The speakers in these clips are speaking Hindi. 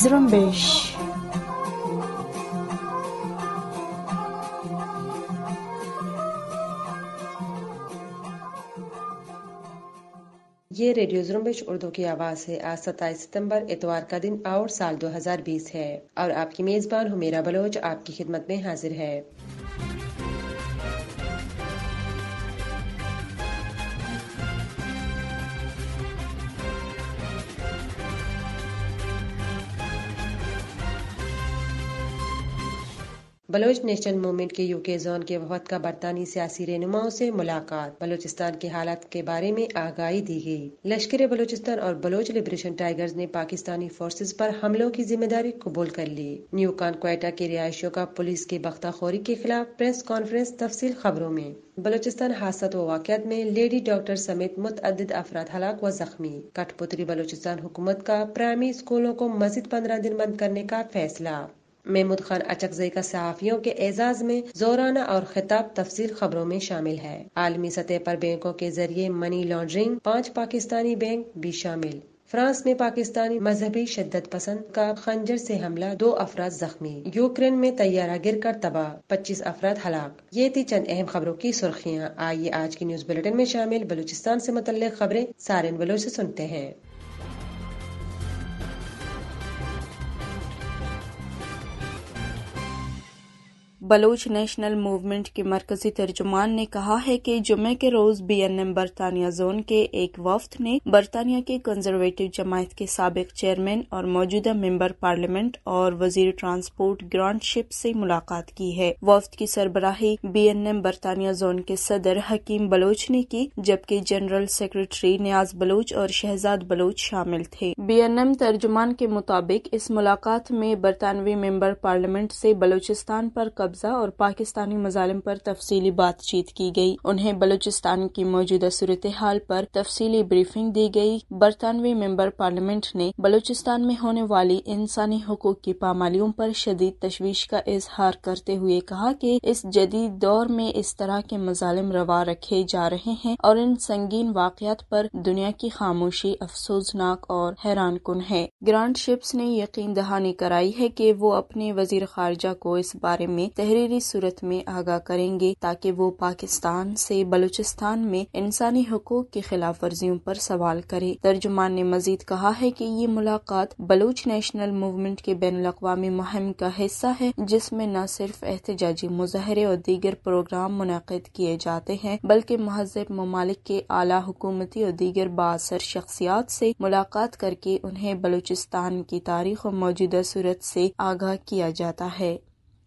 Zrumbish. ये रेडियो जुम्बिश उर्दू की आवाज़ है आज सत्ताईस सितंबर इतवार का दिन और साल 2020 है और आपकी मेज़बान हुमेरा बलोच आपकी खिदमत में हाजिर है बलोच नेशनल मूवमेंट के यूके जोन के वफद का बरतानी सियासी रहनुमाओं से मुलाकात बलोचिस्तान के हालात के बारे में आगाही दी गई लश्कर बलोचिस्तान और बलोच लिबरेशन टाइगर्स ने पाकिस्तानी फोर्सेज पर हमलों की जिम्मेदारी कबूल कर ली न्यू कान क्वेटा के रिहायशियों का पुलिस की बख्ताखोरी के खिलाफ प्रेस कॉन्फ्रेंस तफसील खबरों में बलोचिस्तान हादसा व वाकत में लेडी डॉक्टर समेत मुतद अफराद हलाक व जख्मी कठपुतरी बलोचिस्तान हुकूमत का प्राइमरी स्कूलों को मजीद पंद्रह दिन बंद करने का फैसला महमूद खान अचकजे का सहाफियों के एजाज में जोराना और खिताब तफसील खबरों में शामिल है आलमी सतह पर बैंकों के जरिए मनी लॉन्ड्रिंग पाँच पाकिस्तानी बैंक भी शामिल फ्रांस में पाकिस्तानी मजहबी शिद्दत पसंद का खंजर से हमला दो अफराद जख्मी यूक्रेन में तैयारा गिर कर तबाह पच्चीस अफराद हलाक ये थी चंद अहम खबरों की सुर्खियाँ आइए आज की न्यूज बुलेटिन में शामिल बलूचिस्तान ऐसी मुतल खबरें सारे बलोच ऐसी सुनते हैं बलोच नेशनल मूवमेंट के मरकजी तर्जुमान ने कहा है कि जुमे के रोज बी एन एम बरतानिया जोन के एक वफ्त ने बरतानिया के कंजर्वेटिव जमायत के सबक चेयरमैन और मौजूदा मेंबर पार्लियामेंट और वजीर ट्रांसपोर्ट ग्रांड शिप से मुलाकात की है वफ्त की सरबराही बी एन एम बरतानिया जोन के सदर हकीम बलोच ने की जबकि जनरल सेक्रेटरी न्याज बलोच और शहजाद बलोच शामिल थे बी एन एम तर्जुमान के मुताबिक इस मुलाकात में बरतानवी मेंबर पार्लियामेंट से बलोचिस्तान पर कब्जा गजा और पाकिस्तानी मजालम पर तफसीली बातचीत की गई उन्हें बलूचिस्तान की मौजूदा सूरत हाल पर तफसीली ब्रीफिंग दी गई बरतानवी मेंबर पार्लियामेंट ने बलूचिस्तान में होने वाली इंसानी हकूक की पामालियों पर शदीद तशवीश का इजहार करते हुए कहा कि इस जदीद दौर में इस तरह के मजालिम रवा रखे जा रहे हैं और इन संगीन वाकत पर दुनिया की खामोशी अफसोसनाक और हैरान कन है ग्रांड शिप्स ने यकीन दहानी कराई है कि वो अपने वजीर खारजा को इस बारे में तहरीरी सूरत में आगाह करेंगे ताकि वो पाकिस्तान से बलूचिस्तान में इंसानी हकूक की खिलाफ वर्जियों पर सवाल करे तर्जुमान ने मजीद कहा है की ये मुलाकात बलूच नेशनल मूवमेंट के बैन अवी मुहिम का हिस्सा है जिसमे न सिर्फ एहतजाजी मुजाहरे और दीगर प्रोग्राम मुनद किए जाते हैं बल्कि महजब ममालिक के आला हुकूमती और दीगर बासर शख्सियात से मुलाकात करके उन्हें बलूचिस्तान की तारीख और मौजूदा सूरत से आगाह किया जाता है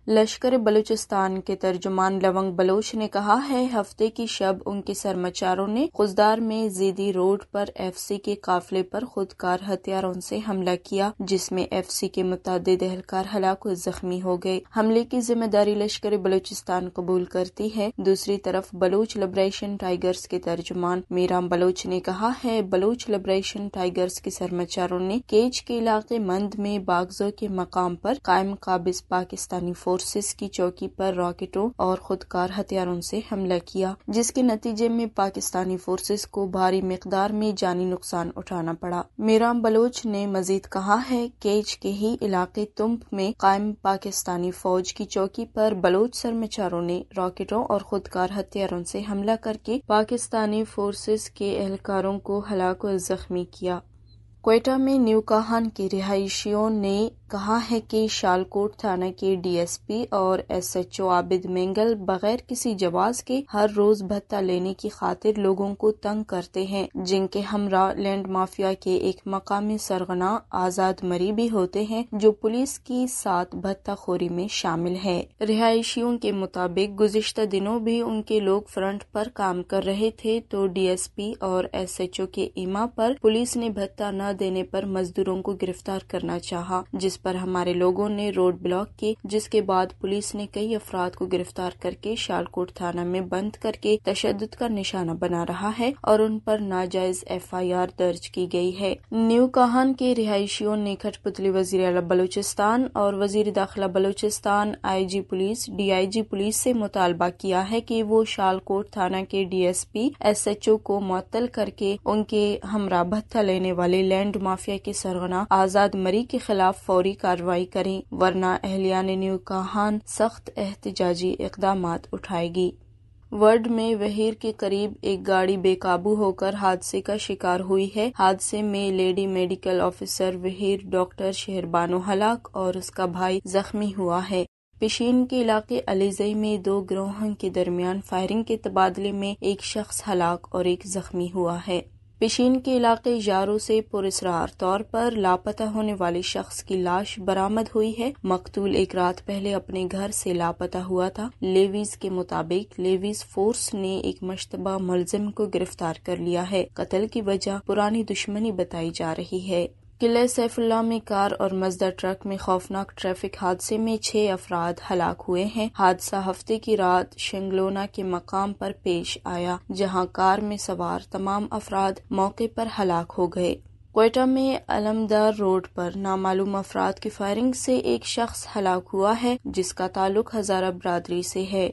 लश्कर बलूचिस्तान के तर्जुमान लवंग बलोच ने कहा है हफ्ते की शब उनके सरमाचारों ने खुजदार में जीदी रोड पर एफसी के काफिले पर खुदकार हथियारों से हमला किया जिसमें एफसी के मुतद एहलकार हलाक और जख्मी हो गए हमले की जिम्मेदारी लश्कर बलूचिस्तान कबूल करती है दूसरी तरफ बलोच लिब्रेशन टाइगर्स के तर्जुमान मीराम बलोच ने कहा है बलोच लिब्रेशन टाइगर्स के सरमाचारों ने केज के इलाके मंद में बागजों के मकाम पर कायम काबिज पाकिस्तानी फोर्स फोर्सेस की चौकी पर रॉकेटों और खुदकार हथियारों से हमला किया जिसके नतीजे में पाकिस्तानी फोर्सेस को भारी मकदार में जानी नुकसान उठाना पड़ा मेराम बलोच ने मजीद कहा है केज के ही इलाके तुम्प में कायम पाकिस्तानी फौज की चौकी पर बलोच सरमाचारों ने रॉकेटों और खुदकार हथियारों से हमला करके पाकिस्तानी फोर्सेस के एहलकारों को हलाक और जख्मी किया कोयटा में न्यूकाहान के रिहायशियों ने कहा है कि शालकोट थाना के डीएसपी और एसएचओ आबिद मेंगल बगैर किसी जवाब के हर रोज भत्ता लेने की खातिर लोगों को तंग करते हैं जिनके हमरा लैंड माफिया के एक मकामी सरगना आजाद मरी भी होते हैं जो पुलिस की साथ भत्ताखोरी में शामिल है रिहायशियों के मुताबिक गुजशत दिनों भी उनके लोग फ्रंट पर काम कर रहे थे तो डीएसपी और एसएचओ के ईमा पर पुलिस ने भत्ता न देने पर मजदूरों को गिरफ्तार करना चाहा जिस पर हमारे लोगों ने रोड ब्लॉक की जिसके बाद पुलिस ने कई अफराद को गिरफ्तार करके शालकोट थाना में बंद करके तशद का निशाना बना रहा है और उन पर नाजायज एफ आई आर दर्ज की गयी है न्यू कहान के रिहायशियों ने खटपुतली वजीर अला बलोचिस्तान और वजीर दाखिला Balochistan I G police D I G police ऐसी मुतालबा किया है की वो शालकोट थाना के D S P S H O को मअतल करके उनके हमरा भत्ता लेने वाले लैंड लैंड माफिया के सरगना आजाद मरी के खिलाफ फौरी कार्रवाई करें वरना अहलियान न्यू कहान सख्त एहतजाजी इकदाम उठाएगी वर्ड में वहीर के करीब एक गाड़ी बेकाबू होकर हादसे का शिकार हुई है हादसे में लेडी मेडिकल ऑफिसर वहीर डॉक्टर शेरबानो हलाक और उसका भाई जख्मी हुआ है पिशीन के इलाके अलीजई में दो ग्रोहों के दरमियान फायरिंग के तबादले में एक शख्स हलाक और एक जख्मी हुआ है पेशीन के इलाके यारों से पुरसरार तौर पर लापता होने वाले शख्स की लाश बरामद हुई है मकतूल एक रात पहले अपने घर से लापता हुआ था लेवीज के मुताबिक लेवीज फोर्स ने एक मशतबा मुलजिम को गिरफ्तार कर लिया है कत्ल की वजह पुरानी दुश्मनी बताई जा रही है किले सैफुल्ला में कार और मजदा ट्रक में खौफनाक ट्रैफिक हादसे में छह अफराद हलाक हुए हैं हादसा हफ्ते की रात शेंगलोना के मकाम पर पेश आया जहां कार में सवार तमाम अफराद मौके पर हलाक हो गए कोयटा में अलमदार रोड पर नामालूम अफराद की फायरिंग से एक शख्स हलाक हुआ है जिसका ताल्लुक हजारा बरदरी से है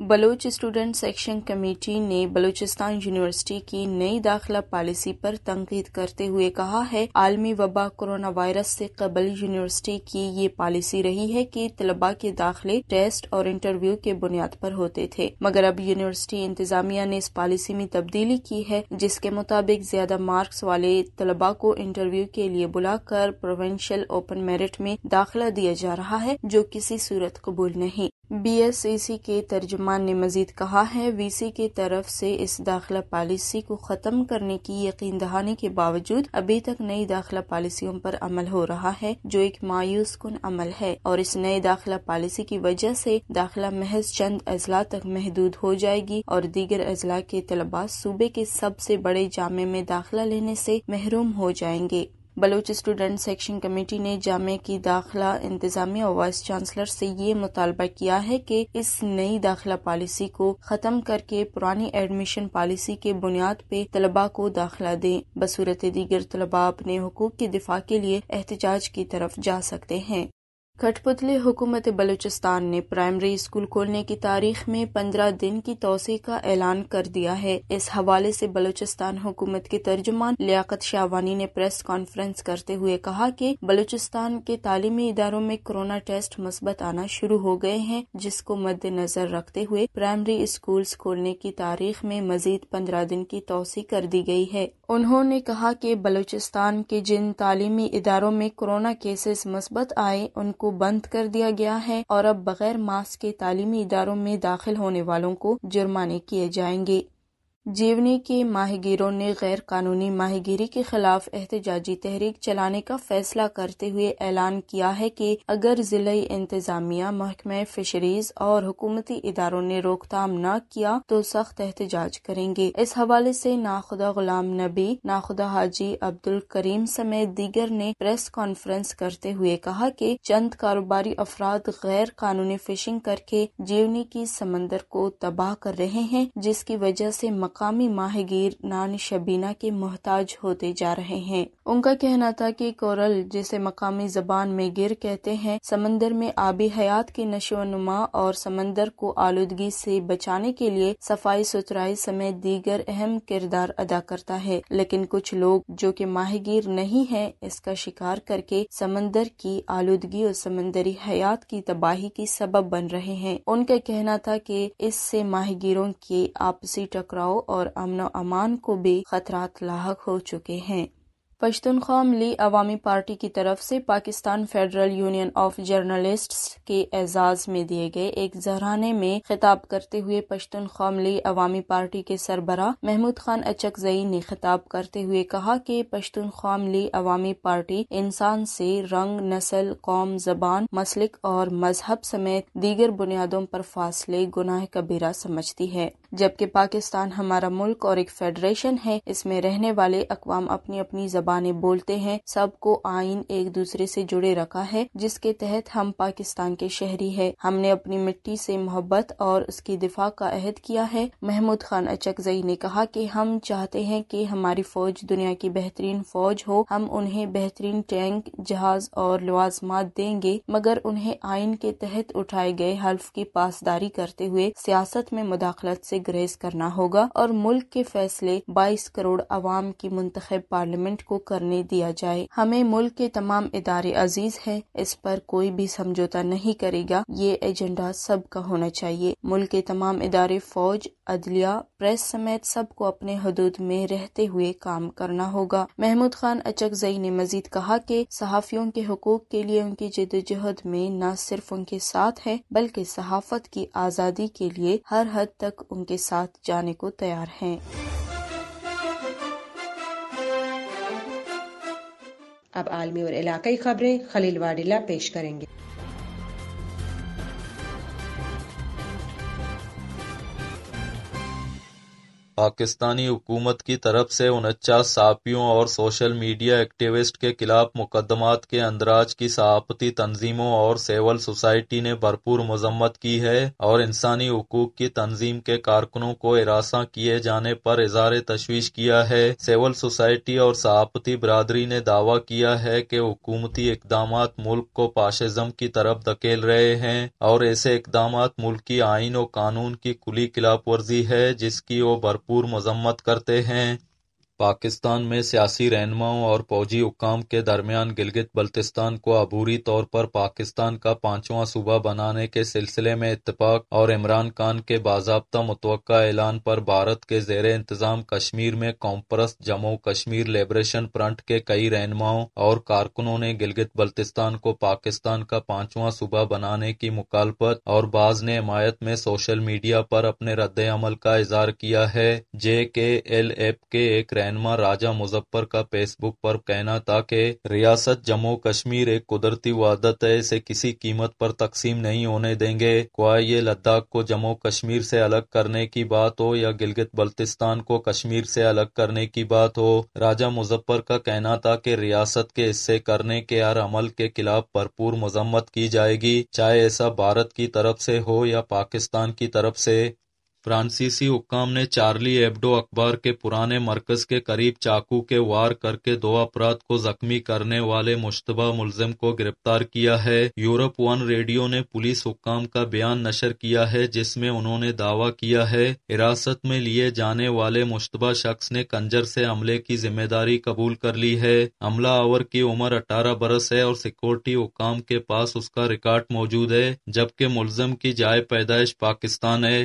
बलोच स्टूडेंट सेक्शन कमेटी ने बलूचिस्तान यूनिवर्सिटी की नई दाखिला पॉलिसी पर तनकीद करते हुए कहा है आलमी वबा कोरोना वायरस से कबल यूनिवर्सिटी की ये पॉलिसी रही है कि तलबा के दाखिले टेस्ट और इंटरव्यू के बुनियाद पर होते थे मगर अब यूनिवर्सिटी इंतजामिया ने इस पॉलिसी में तब्दीली की है जिसके मुताबिक ज्यादा मार्क्स वाले तलबा को इंटरव्यू के लिए बुलाकर प्रोवेंशियल ओपन मेरिट में दाखिला दिया जा रहा है जो किसी सूरत कबूल नहीं बीएसईसी के तर्जमान ने मजीद कहा है वीसी की तरफ से इस दाखिला पॉलिसी को ख़त्म करने की यकीन दहानी के बावजूद अभी तक नई दाखिला पॉलिसियों पर अमल हो रहा है जो एक मायूस कन अमल है और इस नई दाखिला पॉलिसी की वजह से दाखिला महज चंद अजला तक महदूद हो जाएगी और दीगर अजला के तलबा सूबे के सबसे बड़े जामे में दाखिला लेने ऐसी महरूम हो जाएंगे बलूच स्टूडेंट सेक्शन कमेटी ने जामे की दाखिला इंतजामिया और वाइस चांसलर से ये मुतालबा किया है कि इस नई दाखिला पॉलिसी को खत्म करके पुरानी एडमिशन पॉलिसी के बुनियाद पे तलबा को दाखिला दें बसूरत दीगर तलबा अपने हकूक के दिफा के लिए एहतजाज की तरफ जा सकते हैं कठपुतली हुकूमत बलूचिस्तान ने प्राइमरी स्कूल खोलने की तारीख में पंद्रह दिन की तोसी का ऐलान कर दिया है इस हवाले से बलूचिस्तान हुकूमत के तर्जुमान लियाकत शाहवानी ने प्रेस कॉन्फ्रेंस करते हुए कहा कि बलूचिस्तान के तालीमी इदारों में कोरोना टेस्ट मस्बत आना शुरू हो गए हैं जिसको मद्देनजर रखते हुए प्राइमरी स्कूल खोलने की तारीख में मजीद पंद्रह दिन की तोसी कर दी गयी है उन्होंने कहा की बलूचिस्तान के जिन तालीमी इदारों में कोरोना केसेस मस्बत आए उनको को बंद कर दिया गया है और अब बगैर मास्क के तालीमी इदारों में दाखिल होने वालों को जुर्माने किए जाएंगे जीवनी के माहिगीरों ने गैर कानूनी माहिगीरी के खिलाफ एहतजाजी तहरीक चलाने का फैसला करते हुए ऐलान किया है कि अगर जिले इंतजामिया महकमे फिशरीज और हुकूमती इदारों ने रोकथाम न किया तो सख्त एहतजाज करेंगे इस हवाले से नाखुदा गुलाम नबी नाखुदा हाजी अब्दुल करीम समेत दीगर ने प्रेस कॉन्फ्रेंस करते हुए कहा कि चंद कारोबारी अफराद गैर कानूनी फिशिंग करके जीवनी की समंदर को तबाह कर रहे हैं जिसकी वजह से मक मुकामी माहगीर नान शबीना के मोहताज होते जा रहे हैं उनका कहना था कि कोरल जिसे मकामी जबान में गिर कहते हैं समंदर में आबी हयात की नशो नुमा और समंदर को आलूदगी से बचाने के लिए सफाई सुथराई समेत दीगर अहम किरदार अदा करता है लेकिन कुछ लोग जो कि माहिगीर नहीं है इसका शिकार करके समंदर की आलूदगी और समंदरी हयात की तबाही की सबब बन रहे हैं उनका कहना था कि इससे माहिगीरों के आपसी टकराव और अमन अमान को भी खतरात लाक हो चुके हैं पश्तनख्वा मिली अवामी पार्टी की तरफ से Pakistan federal union of journalists के एजाज में दिए गए एक जहराने में खिताब करते हुए पश्तनख्वा मिली अवामी पार्टी के सरबरा महमूद खान अचकजई ने खिताब करते हुए कहा कि पश्तनख्वा मिली अवामी पार्टी इंसान से रंग नस्ल कौम जबान मसलिक और मजहब समेत दीगर बुनियादों पर फासले गुनाह कबीरा समझती है जबकि पाकिस्तान हमारा मुल्क और एक फेडरेशन है इसमें रहने वाले अकवाम अपनी अपनी जबानें बोलते हैं सबको आइन एक दूसरे से जुड़े रखा है जिसके तहत हम पाकिस्तान के शहरी है हमने अपनी मिट्टी से मोहब्बत और उसकी दिफा का अहद किया है महमूद खान अचकजई ने कहा कि हम चाहते हैं कि हमारी फौज दुनिया की बेहतरीन फौज हो हम उन्हें बेहतरीन टैंक जहाज और लवाजमात देंगे मगर उन्हें आइन के तहत उठाए गए हल्फ की पासदारी करते हुए सियासत में मुदाखलत से से ग्रेज करना होगा और मुल्क के फैसले बाईस करोड़ अवाम की मुंतब पार्लियामेंट को करने दिया जाए हमें मुल्क के तमाम इदारे अजीज है इस पर कोई भी समझौता नहीं करेगा ये एजेंडा सबका होना चाहिए मुल्क के तमाम इदारे फौज अदलिया प्रेस समेत सबको अपने हदूद में रहते हुए काम करना होगा महमूद खान अचकजई ने मजीद कहा कि सहाफ़ियों के हकूक के लिए उनकी जदोजहद में न सिर्फ उनके साथ है बल्कि सहाफ़त की आज़ादी के लिए हर हद तक उनके साथ जाने को तैयार हैं अब आलमी और इलाकई खबरें खलील वाडिला पेश करेंगे पाकिस्तानी हुकूमत की तरफ से उनचास सहाफ़ियों और सोशल मीडिया एक्टिविस्ट के खिलाफ मुकदमात के अंदराज की सहाफ़ती तंजीमों और सिविल सोसाइटी ने भरपूर मजम्मत की है और इंसानी हकूक की तंजीम के कारकुनों को हिरासा किए जाने पर इजहार तशवीश किया है सिविल सोसाइटी और सहाफ़ती बरदरी ने दावा किया है कि हुकूमती इकदाम मुल्क को पाशजम की तरफ धकेल रहे हैं और ऐसे इकदाम मुल्क की आइन और कानून की खुली खिलाफ वर्जी है जिसकी वो भरपूर भरपूर मजम्मत करते हैं पाकिस्तान में सियासी रहनुमाओं और फौजी हुकाम के दरमियान गिलगित बल्तिस्तान को अबूरी तौर पर पाकिस्तान का पांचवा सूबा बनाने के सिलसिले में इतफाक और इमरान खान के बाबा मुतव ऐलान पर भारत के जेर इंतजाम कश्मीर में कॉम्प्रस जम्मू कश्मीर लिबरेशन फ्रंट के कई रहनुमाओं और कारकुनों ने गिलगित बल्तिस्तान को पाकिस्तान का पांचवा सूबा बनाने की मुखालफत और बाज ने हिमायत में सोशल मीडिया पर अपने रद्द अमल का इजहार किया है जे के एल एफ के एक रहनमा राजा मुजफ्फर का फेसबुक पर कहना था कि रियासत जम्मू कश्मीर एक कुदरती वादत है इसे किसी कीमत पर तकसीम नहीं होने देंगे क्वा ये लद्दाख को जम्मू कश्मीर से अलग करने की बात हो या गिलगित बल्तिस्तान को कश्मीर से अलग करने की बात हो राजा मुजफ्फर का कहना था कि रियासत के हिस्से करने के हर अमल के खिलाफ भरपूर मजम्मत की जाएगी चाहे ऐसा भारत की तरफ से हो या पाकिस्तान की तरफ से फ्रांसीसी हुकाम ने चार्ली एब्डो अखबार के पुराने मरकज के करीब चाकू के वार करके दो अपराध को जख्मी करने वाले मुश्तबा मुलजिम को गिरफ्तार किया है यूरोप वन रेडियो ने पुलिस हुकाम का बयान नशर किया है जिसमें उन्होंने दावा किया है हिरासत में लिए जाने वाले मुश्तबा शख्स ने कंजर से हमले की जिम्मेदारी कबूल कर ली है हमला आवर की उम्र अठारह बरस है और सिक्योरिटी हुकाम के पास उसका रिकॉर्ड मौजूद है जबकि मुलजम की जाय पैदाइश पाकिस्तान है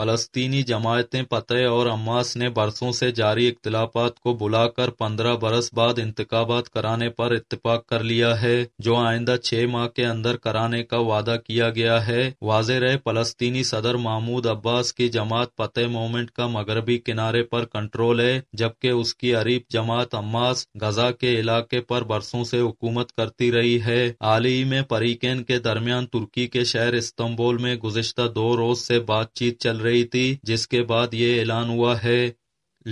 फलस्तीनी जमायतें पते और अम्मास ने बरसों से जारी इख्तलाफात को बुलाकर पंद्रह बरस बाद इंतबात कराने पर इतफाक कर लिया है जो आइंदा छह माह के अंदर कराने का वादा किया गया है वाज रहे फलस्तीनी सदर महमूद अब्बास की जमात पते मोमेंट का मगरबी किनारे पर कंट्रोल है जबकि उसकी अरीब जमात अम्मास गजा के इलाके पर बरसों से हुकूमत करती रही है हाल ही में परीकेन के दरमियान तुर्की के शहर इस्तुल में गुजशत दो रोज से बातचीत चल रही थी जिसके बाद ये ऐलान हुआ है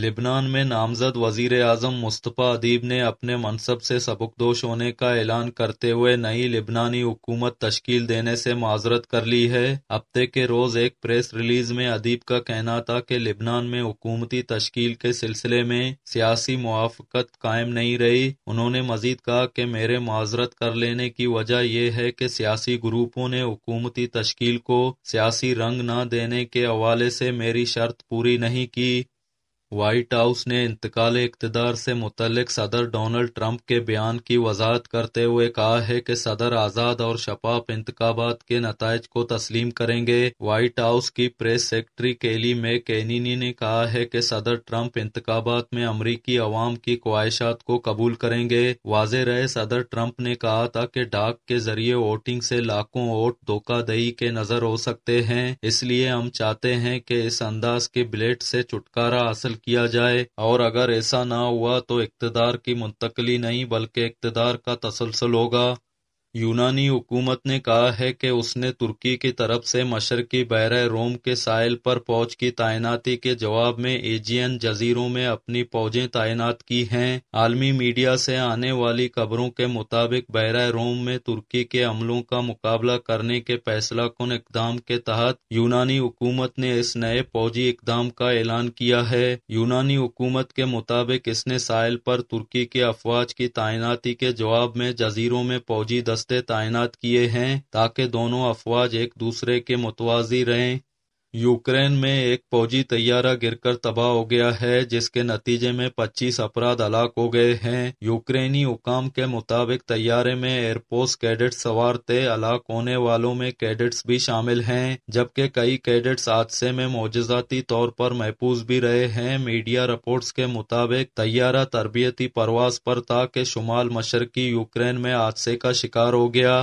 लिबनान में नामजद वजीर अजम मुस्तफ़ा अदीब ने अपने मनसब से सबकदोश होने का ऐलान करते हुए नई लिबनानी हुकूमत तश्कील देने से माजरत कर ली है हफ्ते के रोज एक प्रेस रिलीज में अदीब का कहना था कि लिबनान में हुकूमती तश्कील के सिलसिले में सियासी मुआफ़त कायम नहीं रही उन्होंने मजीद कहा कि मेरे माजरत कर लेने की वजह यह है कि सियासी ग्रुपों ने हुकूमती तश्कील को सियासी रंग न देने के हवाले से मेरी शर्त पूरी नहीं की व्हाइट हाउस ने इंतकाल इकतदार से मुतलक सदर डोनाल्ड ट्रंप के बयान की वजाहत करते हुए कहा है कि सदर आज़ाद और शफाफ इंतबात के नतज को तस्लीम करेंगे व्हाइट हाउस की प्रेस सेक्रेटरी केली मे कैनिनी ने कहा है कि सदर ट्रंप इंतबात में अमरीकी अवाम की ख्वाहिशात को कबूल करेंगे वाज रहे सदर ट्रंप ने कहा था कि डाक के जरिए वोटिंग से लाखों वोट धोखादही के नजर हो सकते हैं इसलिए हम चाहते हैं कि इस अंदाज के ब्लेट से छुटकारा हासिल किया जाए और अगर ऐसा ना हुआ तो इकतदार की मुंतकली नहीं बल्कि इकतदार का तसलसल होगा यूनानी हुकूमत ने कहा है कि उसने तुर्की की तरफ से मशरकी बहर रोम के साहिल पर फौज की तैनाती के जवाब में एजियन जजीरों में अपनी फौजें तैनात की हैं आलमी मीडिया से आने वाली खबरों के मुताबिक बहर रोम में तुर्की के अमलों का मुकाबला करने के फैसला कन इकदाम के तहत यूनानी हुकूमत ने इस नए फौजी इकदाम का ऐलान किया है यूनानी हुकूमत के मुताबिक इसने साहिल पर तुर्की के अफवाज की तैनाती के जवाब में जजीरों में फौजी दस्त दस्ते तैनात किए हैं ताकि दोनों अफवाज एक दूसरे के मुतवाजी रहें यूक्रेन में एक फौजी तैयारा गिरकर तबाह हो गया है जिसके नतीजे में 25 अपराध हलाक हो गए हैं यूक्रेनी हुकाम के मुताबिक तैयारे में एयरफोर्स कैडेट सवार थे हलाक होने वालों में कैडेट्स भी शामिल हैं जबकि कई कैडेट्स हादसे में मोजाती तौर पर महफूज भी रहे हैं मीडिया रिपोर्ट्स के मुताबिक तैयारा तरबियती परवास पर था के शुमाल मशरकी यूक्रेन में हादसे का शिकार हो गया